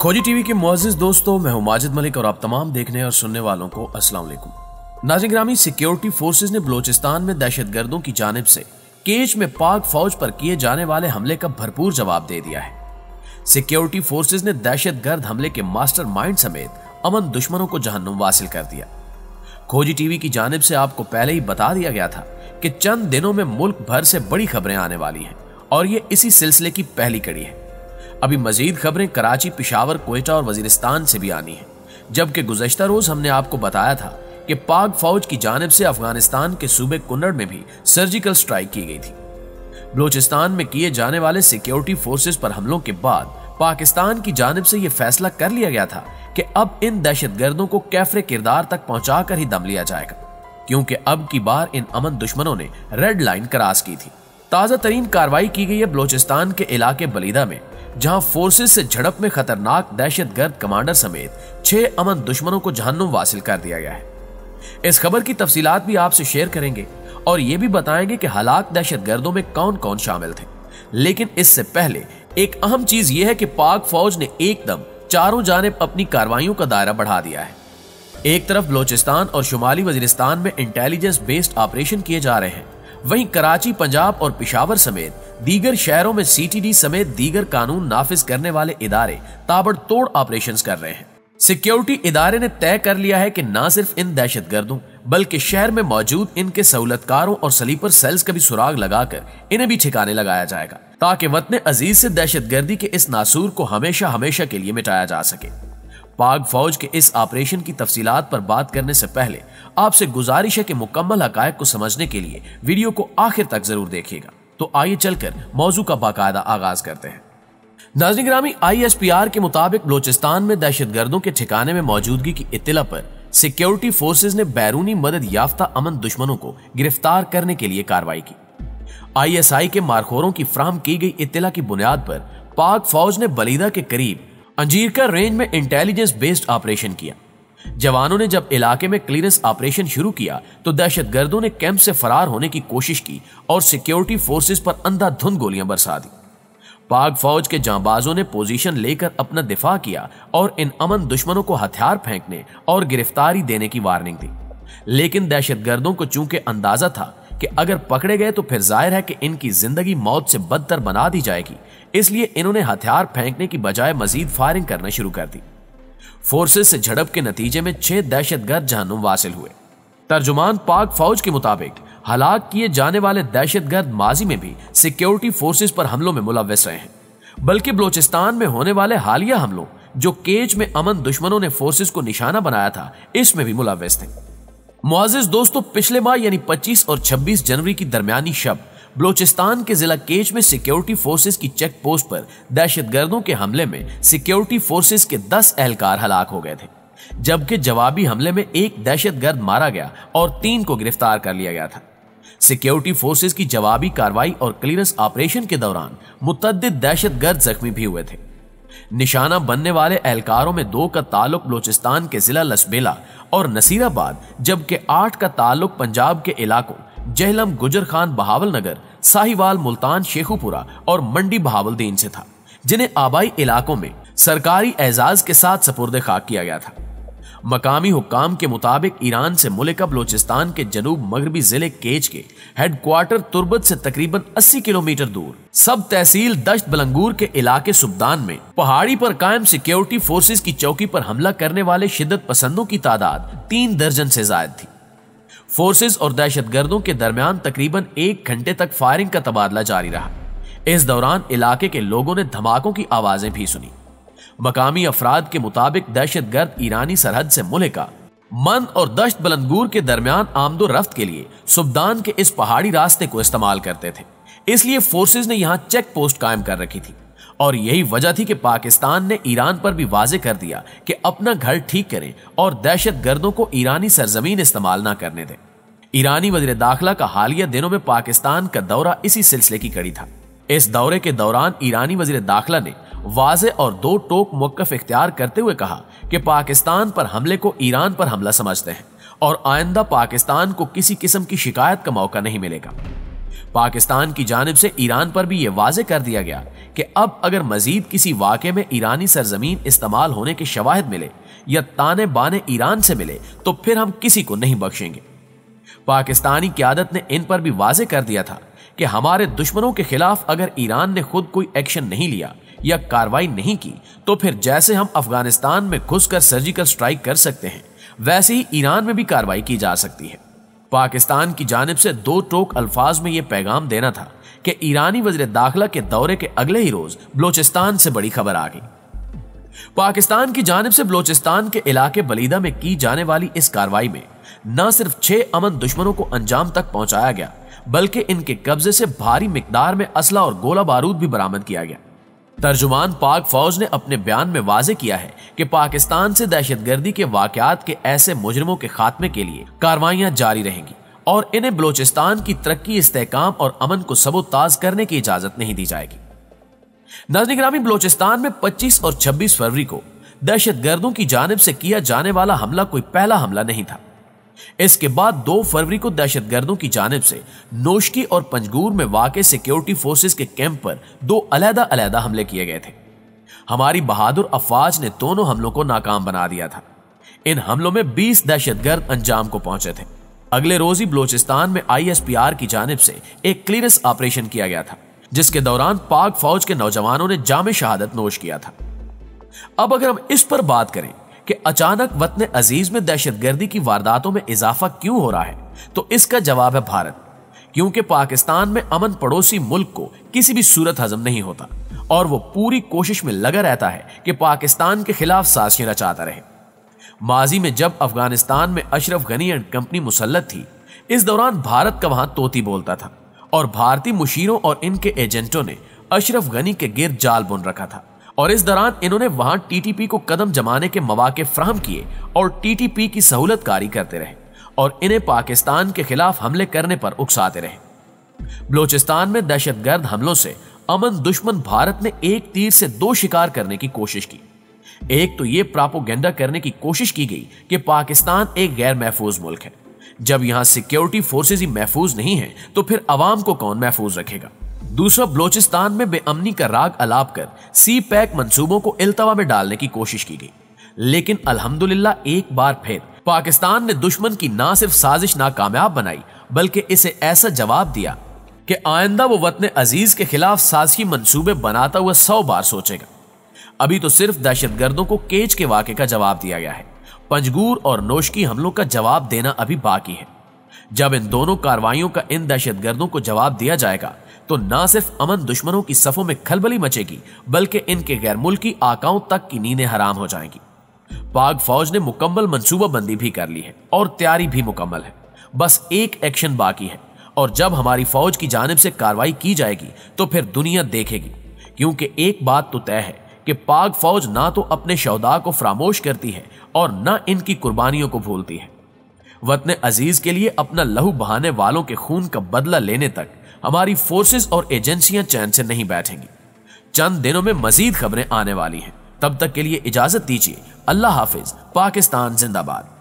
खोजी टीवी के मोजिज दोस्तों मैं हूं माजिद मलिक और आप तमाम देखने और सुनने वालों को अस्सलाम वालेकुम सिक्योरिटी फोर्सेज ने बलोचिस्तान में दहशतगर्दों की जानब से केच में पाक फौज पर किए जाने वाले हमले का भरपूर जवाब दे दिया है सिक्योरिटी फोर्सेज ने दहशतगर्द हमले के माइंड समेत अमन दुश्मनों को जहनुम वासिल कर दिया खोजी टीवी की जानब से आपको पहले ही बता दिया गया था कि चंद दिनों में मुल्क भर से बड़ी खबरें आने वाली हैं और ये इसी सिलसिले की पहली कड़ी है अभी मजीद खबरें कराची पिशावर कोयटा और वजीरिस्तान से भी आनी है जबकि गुजशत रोज हमने आपको बताया था कि पाक फौज की जानब से अफगानिस्तान के सूबे कुन्नड़ में भी सर्जिकल स्ट्राइक की गई थी बलोचिस्तान में किए जाने वाले सिक्योरिटी फोर्सेज पर हमलों के बाद पाकिस्तान की जानब से यह फैसला कर लिया गया था कि अब इन गर्दों को कैफरे किरदार तक पहुंचाकर ही दम लिया जाएगा क्योंकि अब की बार इन अमन दुश्मनों ने रेड लाइन क्रॉस की थी ताजा तरीन कार्रवाई की गई है बलोचिस्तान के इलाके बलीदा में जहां फोर्सेस से झड़प में खतरनाक दहशतगर्द कमांडर समेत छह अमन दुश्मनों को जहन्नुम वासिल कर दिया गया है इस खबर की तफसीलात भी आपसे शेयर करेंगे और ये भी बताएंगे कि हलाक दहशतगर्दों में कौन कौन शामिल थे लेकिन इससे पहले एक अहम चीज यह है कि पाक फौज ने एकदम चारों जानब अपनी कार्रवाइयों का दायरा बढ़ा दिया है एक तरफ बलोचिस्तान और शुमाली वजरिस्तान में इंटेलिजेंस बेस्ड ऑपरेशन किए जा रहे हैं वहीं कराची पंजाब और पिशावर समेत दीगर शहरों में सीटीडी समेत दीगर कानून नाफिज करने वाले इदारे ताबड़तोड़ ऑपरेशन कर रहे हैं सिक्योरिटी इदारे ने तय कर लिया है कि न सिर्फ इन दहशत गर्दों बल्कि शहर में मौजूद इनके सहूलतकारों और स्लीपर सेल्स का भी सुराग लगाकर इन्हें भी ठिकाने लगाया जाएगा ताकि वतन अजीज से दहशत गर्दी के इस नासूर को हमेशा हमेशा के लिए मिटाया जा सके पाक फौज के इस ऑपरेशन की तफसीलात पर बात करने से पहले आपसे गुजारिश है कि मुकम्मल हकायक को समझने के लिए वीडियो को आखिर तक जरूर देखिएगा तो आइए चलकर मौजू का बाकायदा आगाज करते हैं नाजनी ग्रामी आईएसपीआर के मुताबिक बलोचिस्तान में दहशत गर्दों के ठिकाने में मौजूदगी की इतला पर सिक्योरिटी फोर्सेज ने बैरूनी मदद याफ्ता अमन दुश्मनों को गिरफ्तार करने के लिए कार्रवाई की आईएसआई के मारखोरों की फ्राहम की गई इतला की बुनियाद पर पाक फौज ने बलीदा के करीब अंजीरका रेंज में इंटेलिजेंस बेस्ड ऑपरेशन किया जवानों ने जब इलाके में क्लीनेंस ऑपरेशन शुरू किया तो दहशतगर्दों ने कैंप से फरार होने की कोशिश की और सिक्योरिटी फोर्सेस पर अंधाधुंध गोलियां बरसा दी पाक फौज के जांबाजों ने पोजीशन लेकर अपना दिफा किया और इन अमन दुश्मनों को हथियार फेंकने और गिरफ्तारी देने की वार्निंग दी लेकिन दहशतगर्दों को चूंकि अंदाजा था कि अगर पकड़े गए तो फिर जाहिर है कि इनकी जिंदगी मौत से बदतर बना दी जाएगी इसलिए इन्होंने हथियार फेंकने की बजाय मजीद फायरिंग करना शुरू कर दी फोर्सेस से झड़प के नतीजे में छह दहशतगर्द जहनुम वासिल हुए तर्जुमान पाक फौज के मुताबिक हलाक किए जाने वाले दहशतगर्द माजी में भी सिक्योरिटी फोर्सेज पर हमलों में मुलविस रहे हैं बल्कि बलोचिस्तान में होने वाले हालिया हमलों जो केच में अमन दुश्मनों ने फोर्सेस को निशाना बनाया था इसमें भी मुलविस थे मुआजिज दोस्तों पिछले माह यानी 25 और 26 जनवरी की दरमियानी शब बलोचिस्तान के जिला केच में सिक्योरिटी फोर्सेस की चेक पोस्ट पर दहशतगर्दों के हमले में सिक्योरिटी फोर्सेस के 10 एहलकार हलाक हो गए थे जबकि जवाबी हमले में एक दहशतगर्द मारा गया और तीन को गिरफ्तार कर लिया गया था सिक्योरिटी फोर्सेस की जवाबी कार्रवाई और क्लियरेंस ऑपरेशन के दौरान मुतद दहशतगर्द जख्मी भी हुए थे निशाना बनने वाले एहलकारों में दो का ताल्लुक बलोचिस्तान के जिला लसबेला और नसीराबाद जबकि आठ का ताल्लुक पंजाब के इलाकों जहलम गुजर खान बहावल नगर साहिवाल मुल्तान शेखुपुरा और मंडी बहावलदीन से था जिन्हें आबाई इलाकों में सरकारी एजाज के साथ सपुरद खाक किया गया था मकामी हुकाम के मुताबिक ईरान से मुलिका बलोचिस्तान के जनूब मगरबी जिले केच के हेडक्वार्टर तुर्बत से तकरीबन 80 किलोमीटर दूर सब तहसील दश्त बलंगूर के इलाके सुबदान में पहाड़ी पर कायम सिक्योरिटी फोर्सेस की चौकी पर हमला करने वाले शिद्दत पसंदों की तादाद तीन दर्जन से जायद थी फोर्सेज और गर्दों के दरमियान तकरीबन एक घंटे तक फायरिंग का तबादला जारी रहा इस दौरान इलाके के लोगों ने धमाकों की आवाजें भी सुनी मकामी अफराद के मुताबिक दहशत गर्द ईरानी सरहद से मुलिका मंद और दश्त बलंदगूर के दरमियान आमदो रफ्त के लिए सुबदान के इस पहाड़ी रास्ते को इस्तेमाल करते थे इसलिए फोर्सेज ने यहाँ चेक पोस्ट कायम कर रखी थी और यही वजह थी कि पाकिस्तान ने ईरान पर भी वाजे कर दिया कि अपना घर ठीक करें और दहशत गर्दों को ईरानी सरजमीन इस्तेमाल न करने दें ईरानी वजर दाखिला का हालिया दिनों में पाकिस्तान का दौरा इसी सिलसिले की कड़ी था इस दौरे के दौरान ईरानी वजीर दाखिला ने वाज और दो टोक मौकफ इख्तियार करते हुए कहा कि पाकिस्तान पर हमले को ईरान पर हमला समझते हैं और आइंदा पाकिस्तान को किसी किस्म की शिकायत का मौका नहीं मिलेगा पाकिस्तान की जानब से ईरान पर भी यह वाजे कर दिया गया कि अब अगर मजीद किसी वाक़े में ईरानी सरजमीन इस्तेमाल होने के शवाहद मिले या ताने बाने ईरान से मिले तो फिर हम किसी को नहीं बख्शेंगे पाकिस्तानी क्यादत ने इन पर भी वाजे कर दिया था कि हमारे दुश्मनों के खिलाफ अगर ईरान ने खुद कोई एक्शन नहीं लिया या कार्रवाई नहीं की तो फिर जैसे हम अफगानिस्तान में घुसकर सर्जिकल स्ट्राइक कर सकते हैं वैसे ही ईरान में भी कार्रवाई की जा सकती है पाकिस्तान की जानब से दो टोक अल्फाज में यह पैगाम देना था कि ईरानी वजर दाखिला के दौरे के अगले ही रोज बलोचिस्तान से बड़ी खबर आ गई पाकिस्तान की जानब से बलोचिस्तान के इलाके बलीदा में की जाने वाली इस कार्रवाई में न सिर्फ छह अमन दुश्मनों को अंजाम तक पहुंचाया गया बल्कि इनके कब्जे से भारी मिकदार में असला और गोला बारूद भी बरामद किया गया तर्जुमान पाक फौज ने अपने बयान में वाजे किया है कि पाकिस्तान से दहशतगर्दी के वाकत के ऐसे मुजरमों के खात्मे के लिए कार्रवाइयां जारी रहेंगी और इन्हें बलोचिस्तान की तरक्की इस्तेकाम और अमन को सबोताज करने की इजाजत नहीं दी जाएगी नाजनिक नामी बलोचिस्तान में 25 और 26 फरवरी को दहशत गर्दों की जानब से किया जाने वाला हमला कोई पहला हमला नहीं था इसके बाद 2 फरवरी को दहशत गर्दों की जानब से नोशकी और पंजगूर में वाक़ सिक्योरिटी फोर्सेस के कैंप पर दो अलहदा अलहदा हमले किए गए थे हमारी बहादुर अफवाज ने दोनों हमलों को नाकाम बना दिया था इन हमलों में 20 दहशतगर्द अंजाम को पहुंचे थे अगले रोज ही बलोचिस्तान में आईएसपीआर की जानब से एक क्लीयरेंस ऑपरेशन किया गया था जिसके दौरान पाक फौज के नौजवानों ने जाम शहादत नोश किया था अब अगर हम इस पर बात करें कि अचानक वतन अजीज में दहशतगर्दी की वारदातों में इजाफा क्यों हो रहा है तो इसका जवाब है भारत क्योंकि पाकिस्तान में अमन पड़ोसी मुल्क को किसी भी सूरत हजम नहीं होता और वो पूरी कोशिश में लगा रहता है कि पाकिस्तान के खिलाफ साजिशें रचाता रहे माजी में जब अफगानिस्तान में अशरफ गनी एंड कंपनी मुसलत थी इस दौरान भारत का वहां तोती बोलता था और भारतीय मुशीरों और इनके एजेंटों ने अशरफ गनी के गिर जाल बुन रखा था और इस दौरान इन्होंने वहां टीटीपी को कदम जमाने के मौाक़े फ्राहम किए और टीटीपी की सहूलत कारी करते रहे और इन्हें पाकिस्तान के खिलाफ हमले करने पर उकसाते रहे बलोचिस्तान में दहशतगर्द हमलों से अमन दुश्मन भारत ने एक तीर से दो शिकार करने की कोशिश की एक तो यह प्रापोगेंडा करने की कोशिश की गई कि पाकिस्तान एक गैर महफूज मुल्क है जब यहाँ सिक्योरिटी फोर्सेज ही महफूज नहीं है तो फिर अवाम को कौन महफूज रखेगा दूसरा बलोचिस्तान में बेअमनी का राग अलाप कर सी पैक मनसूबों को अल्तवा में डालने की कोशिश की गई लेकिन अल्हम्दुलिल्लाह एक बार फिर पाकिस्तान ने दुश्मन की ना सिर्फ साजिश नाकामयाब बनाई बल्कि इसे ऐसा जवाब दिया कि आइंदा वो वतन अजीज के खिलाफ साजिशी मनसूबे बनाता हुआ सौ बार सोचेगा अभी तो सिर्फ दहशत गर्दों को केज के वाक़े का जवाब दिया गया है पंजगूर और नोशकी हमलों का जवाब देना अभी बाकी है जब इन दोनों कार्रवाइयों का इन दहशतगर्दों को जवाब दिया जाएगा तो न सिर्फ अमन दुश्मनों की सफों में खलबली मचेगी बल्कि इनके गैर मुल्की आकाओं तक की नींदें हराम हो जाएंगी पाक फौज ने मुकम्मल मनसूबाबंदी भी कर ली है और तैयारी भी मुकम्मल है बस एक एक्शन बाकी है और जब हमारी फौज की जानब से कार्रवाई की जाएगी तो फिर दुनिया देखेगी क्योंकि एक बात तो तय है कि पाक फौज ना तो अपने शौदा को फरामोश करती है और न इनकी कुर्बानियों को भूलती है वतन अजीज के लिए अपना लहू बहाने वालों के खून का बदला लेने तक हमारी फोर्सेस और एजेंसियां चैन से नहीं बैठेंगी चंद दिनों में मजीद खबरें आने वाली हैं तब तक के लिए इजाजत दीजिए अल्लाह हाफिज पाकिस्तान जिंदाबाद